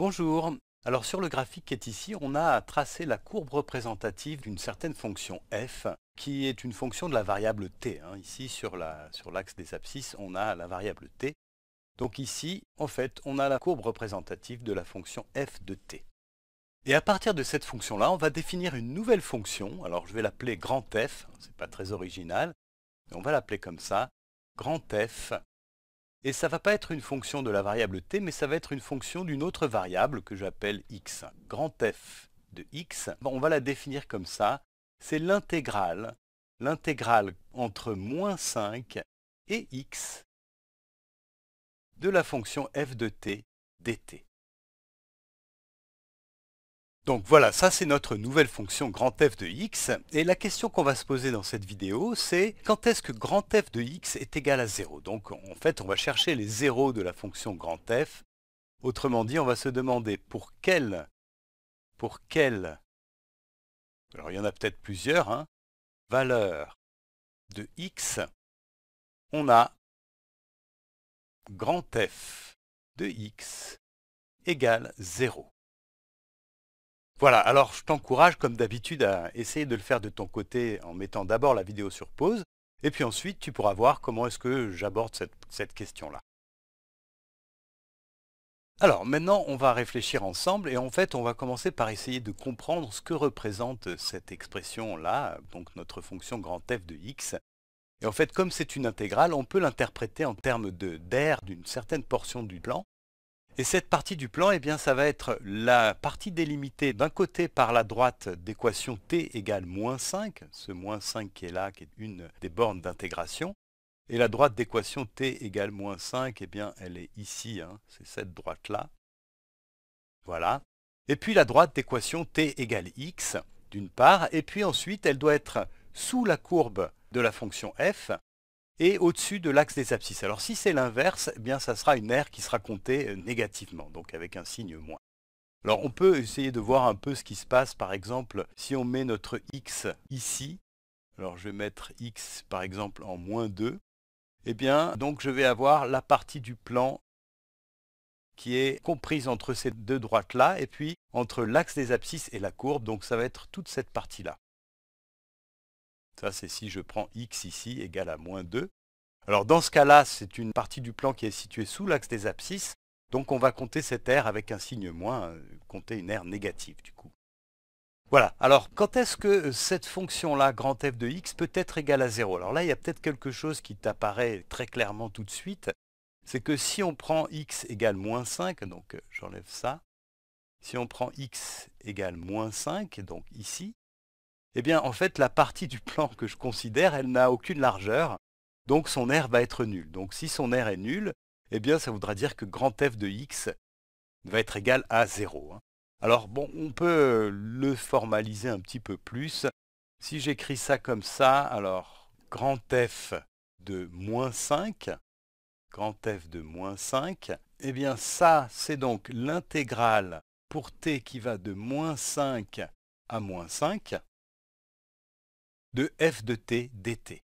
Bonjour. Alors sur le graphique qui est ici, on a tracé la courbe représentative d'une certaine fonction f, qui est une fonction de la variable t. Hein. Ici, sur l'axe des abscisses, on a la variable t. Donc ici, en fait, on a la courbe représentative de la fonction f de t. Et à partir de cette fonction-là, on va définir une nouvelle fonction. Alors je vais l'appeler grand F, hein, ce n'est pas très original, mais on va l'appeler comme ça, grand F et ça va pas être une fonction de la variable t, mais ça va être une fonction d'une autre variable que j'appelle x. Grand F de x, on va la définir comme ça, c'est l'intégrale, l'intégrale entre moins 5 et x de la fonction f de t dt. Donc voilà, ça c'est notre nouvelle fonction grand f de x, et la question qu'on va se poser dans cette vidéo, c'est quand est-ce que grand f de x est égal à 0 Donc en fait, on va chercher les zéros de la fonction grand f, autrement dit, on va se demander pour quelle, pour quelle, alors il y en a peut-être plusieurs, hein, valeur de x, on a grand f de x égale 0. Voilà, alors je t'encourage comme d'habitude à essayer de le faire de ton côté en mettant d'abord la vidéo sur pause, et puis ensuite tu pourras voir comment est-ce que j'aborde cette, question-là. Alors maintenant, on va réfléchir ensemble et en fait, on va commencer par essayer de comprendre ce que représente cette expression-là, donc notre fonction grand F de x. Et en fait, comme c'est une intégrale, on peut l'interpréter en termes d'air d'une certaine portion du plan et cette partie du plan, eh bien, ça va être la partie délimitée d'un côté par la droite d'équation t égale moins 5, ce moins 5 qui est là, qui est une des bornes d'intégration. Et la droite d'équation t égale moins 5, eh bien, elle est ici, hein, c'est cette droite-là. Voilà. Et puis la droite d'équation t égale x, d'une part, et puis ensuite, elle doit être sous la courbe de la fonction f, et au-dessus de l'axe des abscisses. Alors si c'est l'inverse, eh bien ça sera une aire qui sera comptée euh, négativement, donc avec un signe moins. Alors on peut essayer de voir un peu ce qui se passe, par exemple, si on met notre x ici, alors je vais mettre x par exemple en moins 2, eh bien donc je vais avoir la partie du plan qui est comprise entre ces deux droites là, et puis entre l'axe des abscisses et la courbe, donc ça va être toute cette partie là. Ça, c'est si je prends x ici égale à moins 2. Alors dans ce cas-là, c'est une partie du plan qui est située sous l'axe des abscisses, donc on va compter cette aire avec un signe moins, euh, compter une aire négative du coup. Voilà, alors quand est-ce que euh, cette fonction-là, grand f de x, peut être égale à 0 Alors là, il y a peut-être quelque chose qui t'apparaît très clairement tout de suite, c'est que si on prend x égale moins 5, donc euh, j'enlève ça, si on prend x égale moins 5, donc ici, eh bien, en fait, la partie du plan que je considère, elle n'a aucune largeur, donc son aire va être nulle. Donc si son aire est nulle, eh bien, ça voudra dire que grand f de x va être égal à 0. Hein. Alors, bon, on peut euh, le formaliser un petit peu plus. Si j'écris ça comme ça, alors, grand f de moins 5, grand f de moins 5, eh bien ça, c'est donc l'intégrale pour t qui va de moins 5 à moins 5 de f de t dt.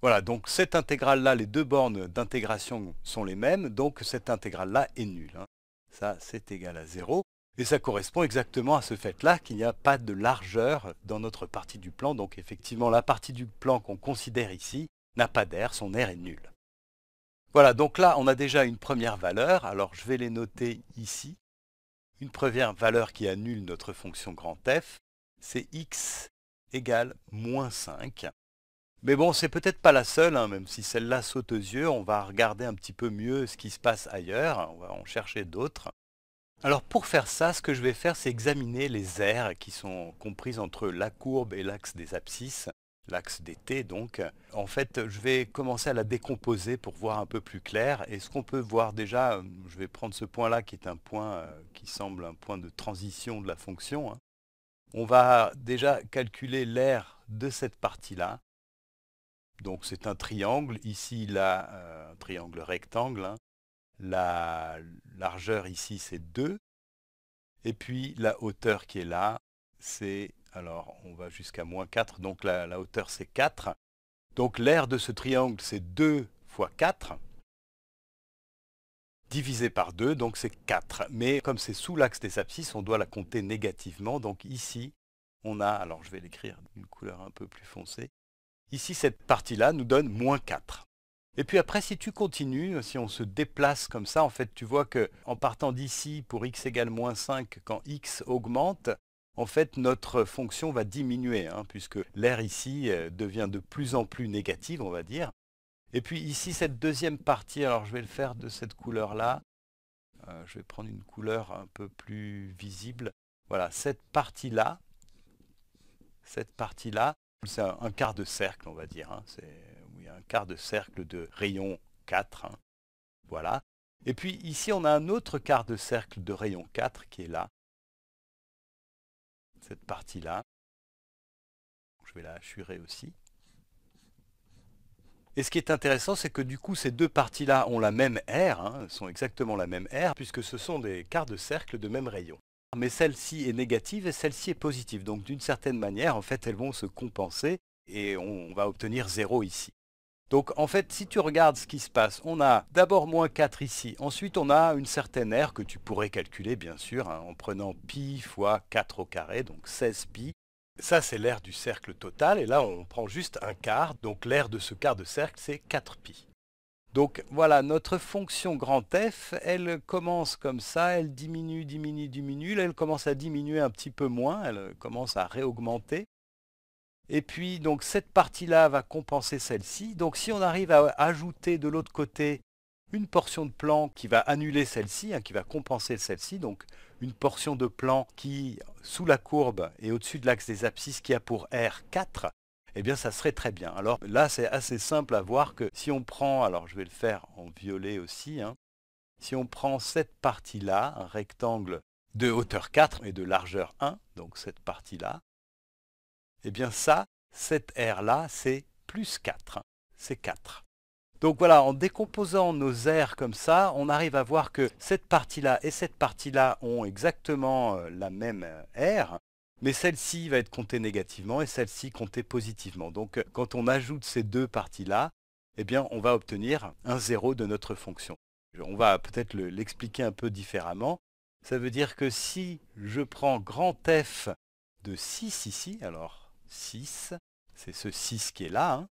Voilà, donc cette intégrale-là, les deux bornes d'intégration sont les mêmes, donc cette intégrale-là est nulle. Hein. Ça, c'est égal à 0. Et ça correspond exactement à ce fait-là qu'il n'y a pas de largeur dans notre partie du plan. Donc effectivement, la partie du plan qu'on considère ici n'a pas d'air, son air est nul. Voilà, donc là, on a déjà une première valeur. Alors je vais les noter ici. Une première valeur qui annule notre fonction grand F c'est x égale moins 5. Mais bon, c'est peut-être pas la seule, hein, même si celle-là saute aux yeux, on va regarder un petit peu mieux ce qui se passe ailleurs, on va en chercher d'autres. Alors pour faire ça, ce que je vais faire, c'est examiner les aires qui sont comprises entre la courbe et l'axe des abscisses, l'axe des T donc. En fait, je vais commencer à la décomposer pour voir un peu plus clair. Et ce qu'on peut voir déjà, euh, je vais prendre ce point-là qui est un point euh, qui semble un point de transition de la fonction. Hein. On va déjà calculer l'aire de cette partie-là. Donc c'est un triangle, ici là, euh, un triangle rectangle. Hein. La largeur ici c'est 2. Et puis la hauteur qui est là, c'est, alors on va jusqu'à moins 4, donc la, la hauteur c'est 4. Donc l'aire de ce triangle c'est 2 fois 4 divisé par 2, donc c'est 4. Mais comme c'est sous l'axe des abscisses, on doit la compter négativement. Donc ici, on a, alors je vais l'écrire d'une couleur un peu plus foncée, ici cette partie-là nous donne moins 4. Et puis après, si tu continues, si on se déplace comme ça, en fait, tu vois que en partant d'ici pour x égale moins 5, quand x augmente, en fait, notre fonction va diminuer, hein, puisque l'air ici euh, devient de plus en plus négative, on va dire. Et puis ici, cette deuxième partie, alors je vais le faire de cette couleur-là. Euh, je vais prendre une couleur un peu plus visible. Voilà, cette partie-là, cette partie-là, c'est un, quart de cercle, on va dire. Hein. C'est oui, un quart de cercle de rayon 4. Hein. Voilà. Et puis ici, on a un autre quart de cercle de rayon 4 qui est là. Cette partie-là. Je vais la assurer aussi. Et ce qui est intéressant, c'est que du coup, ces deux parties-là ont la même r, hein, sont exactement la même r, puisque ce sont des quarts de cercle de même rayon. Mais celle-ci est négative et celle-ci est positive. Donc d'une certaine manière, en fait, elles vont se compenser et on va obtenir 0 ici. Donc en fait, si tu regardes ce qui se passe, on a d'abord moins 4 ici, ensuite on a une certaine r que tu pourrais calculer bien sûr hein, en prenant pi fois 4 au carré, donc 16 pi, ça, c'est l'aire du cercle total, et là, on prend juste un quart, donc l'aire de ce quart de cercle, c'est 4pi. Donc voilà, notre fonction grand F, elle commence comme ça, elle diminue, diminue, diminue, là, elle commence à diminuer un petit peu moins, elle commence à réaugmenter. Et puis, donc, cette partie-là va compenser celle-ci. Donc, si on arrive à ajouter de l'autre côté une portion de plan qui va annuler celle-ci, hein, qui va compenser celle-ci, donc une portion de plan qui, sous la courbe et au-dessus de l'axe des abscisses qui a pour R4, eh bien ça serait très bien. Alors là, c'est assez simple à voir que si on prend, alors je vais le faire en violet aussi, hein, si on prend cette partie-là, un rectangle de hauteur 4 et de largeur 1, donc cette partie-là, eh bien ça, cette R-là, c'est plus 4. Hein, c'est 4. Donc voilà, en décomposant nos R comme ça, on arrive à voir que cette partie-là et cette partie-là ont exactement euh, la même euh, R, mais celle-ci va être comptée négativement et celle-ci comptée positivement. Donc euh, quand on ajoute ces deux parties-là, eh bien on va obtenir un zéro de notre fonction. On va peut-être l'expliquer un peu différemment. Ça veut dire que si je prends grand F de 6 ici, alors 6, c'est ce 6 qui est là, hein,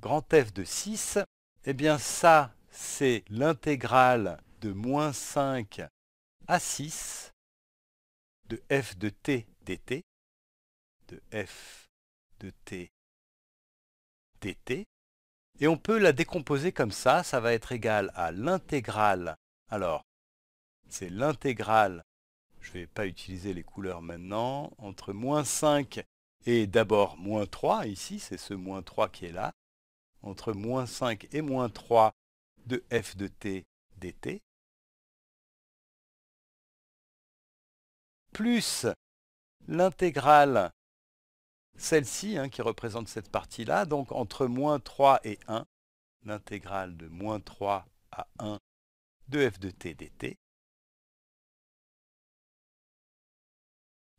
grand f de 6, eh bien ça, c'est l'intégrale de moins 5 à 6 de f de t dt, de f de t dt. Et on peut la décomposer comme ça, ça va être égal à l'intégrale. Alors, c'est l'intégrale, je ne vais pas utiliser les couleurs maintenant, entre moins 5 et d'abord, moins 3, ici, c'est ce moins 3 qui est là, entre moins 5 et moins 3 de f de t dt, plus l'intégrale, celle-ci, hein, qui représente cette partie-là, donc entre moins 3 et 1, l'intégrale de moins 3 à 1 de f de t dt,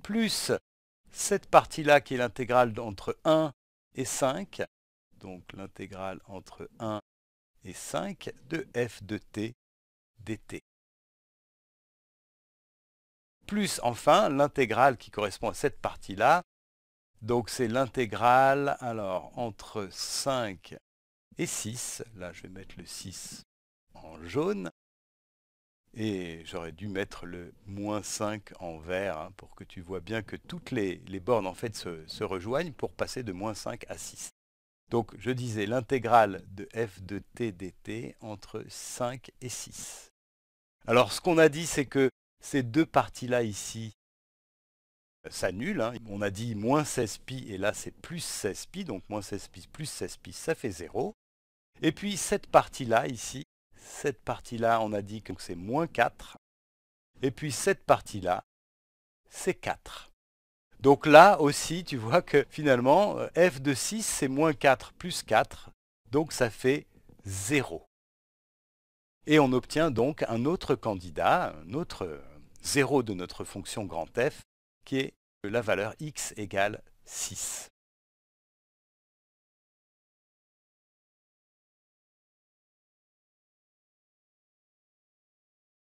plus cette partie-là qui est l'intégrale entre 1 et 5, donc l'intégrale entre 1 et 5 de f de t dt. Plus enfin l'intégrale qui correspond à cette partie-là, donc c'est l'intégrale alors entre 5 et 6, là je vais mettre le 6 en jaune, et j'aurais dû mettre le moins 5 en vert hein, pour que tu vois bien que toutes les, bornes se, rejoignent pour passer de moins 5 à 6. Donc je disais l'intégrale de f de t dt entre 5 et 6. Alors ce qu'on a dit c'est que ces deux parties-là ici euh, s'annulent. Hein. On a dit moins 16pi et là c'est plus 16pi, donc moins 16pi plus 16pi ça fait 0. Et puis cette partie-là ici, cette partie-là, on a dit que c'est moins 4. Et puis cette partie-là, c'est 4. Donc là aussi, tu vois que finalement, euh, f de 6, c'est moins 4 plus 4. Donc ça fait 0. Et on obtient donc un autre candidat, un autre 0 de notre fonction grand F, qui est la valeur x égale 6.